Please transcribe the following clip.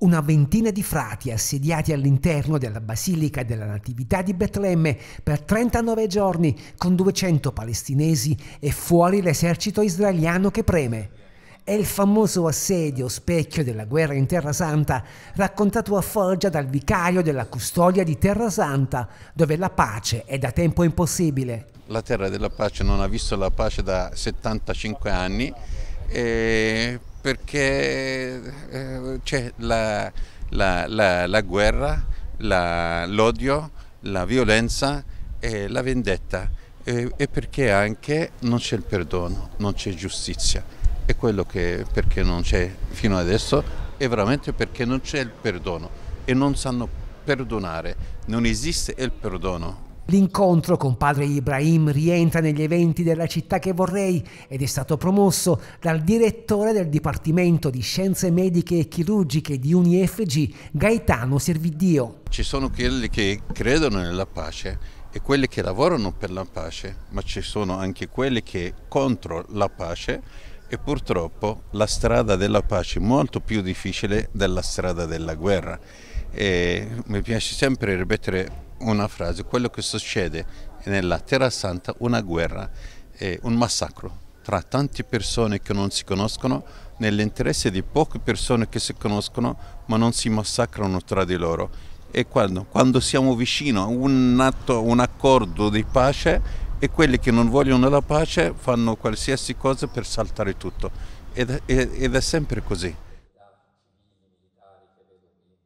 Una ventina di frati assediati all'interno della Basilica della Natività di Betlemme per 39 giorni con 200 palestinesi e fuori l'esercito israeliano che preme. È il famoso assedio specchio della guerra in Terra Santa, raccontato a Foggia dal vicario della custodia di Terra Santa, dove la pace è da tempo impossibile. La terra della pace non ha visto la pace da 75 anni eh, perché eh, c'è la, la, la, la, guerra, l'odio, la violenza e la vendetta e perché anche non c'è il perdono, non c'è giustizia. È quello che perché non c'è fino adesso è veramente perché non c'è il perdono e non sanno perdonare, non esiste il perdono L'incontro con padre Ibrahim rientra negli eventi della città che vorrei ed è stato promosso dal direttore del Dipartimento di Scienze Mediche e Chirurgiche di UNIFG, Gaetano Servidio. Ci sono quelli che credono nella pace e quelli che lavorano per la pace, ma ci sono anche quelli che contro la pace e purtroppo la strada della pace è molto più difficile della strada della guerra. E mi piace sempre ripetere una frase, quello che succede nella Terra Santa, una guerra, è un massacro tra tante persone che non si conoscono, nell'interesse di poche persone che si conoscono ma non si massacrano tra di loro. E quando, quando siamo vicino a un atto, un accordo di pace, e quelli che non vogliono la pace fanno qualsiasi cosa per saltare tutto. ed, ed, ed è sempre così.